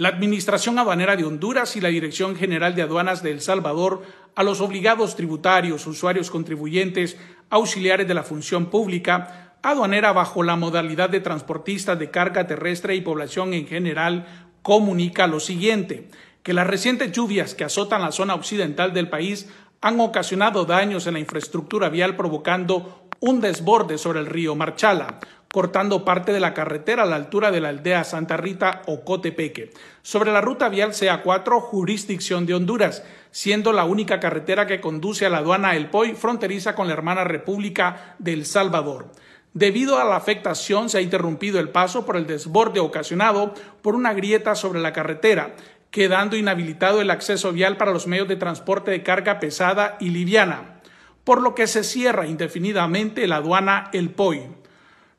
la Administración Aduanera de Honduras y la Dirección General de Aduanas de El Salvador a los obligados tributarios, usuarios contribuyentes, auxiliares de la función pública, aduanera bajo la modalidad de transportistas de carga terrestre y población en general, comunica lo siguiente, que las recientes lluvias que azotan la zona occidental del país han ocasionado daños en la infraestructura vial provocando un desborde sobre el río Marchala cortando parte de la carretera a la altura de la aldea Santa Rita o Cotepeque, sobre la ruta vial CA4, jurisdicción de Honduras, siendo la única carretera que conduce a la aduana El Poi, fronteriza con la hermana República del Salvador. Debido a la afectación se ha interrumpido el paso por el desborde ocasionado por una grieta sobre la carretera, quedando inhabilitado el acceso vial para los medios de transporte de carga pesada y liviana, por lo que se cierra indefinidamente la aduana El Poy.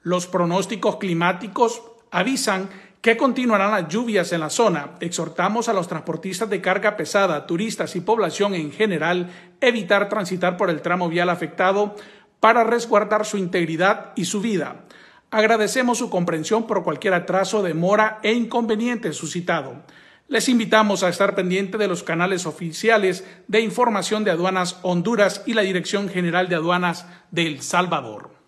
Los pronósticos climáticos avisan que continuarán las lluvias en la zona. Exhortamos a los transportistas de carga pesada, turistas y población en general evitar transitar por el tramo vial afectado para resguardar su integridad y su vida. Agradecemos su comprensión por cualquier atraso, demora e inconveniente suscitado. Les invitamos a estar pendiente de los canales oficiales de información de Aduanas Honduras y la Dirección General de Aduanas de El Salvador.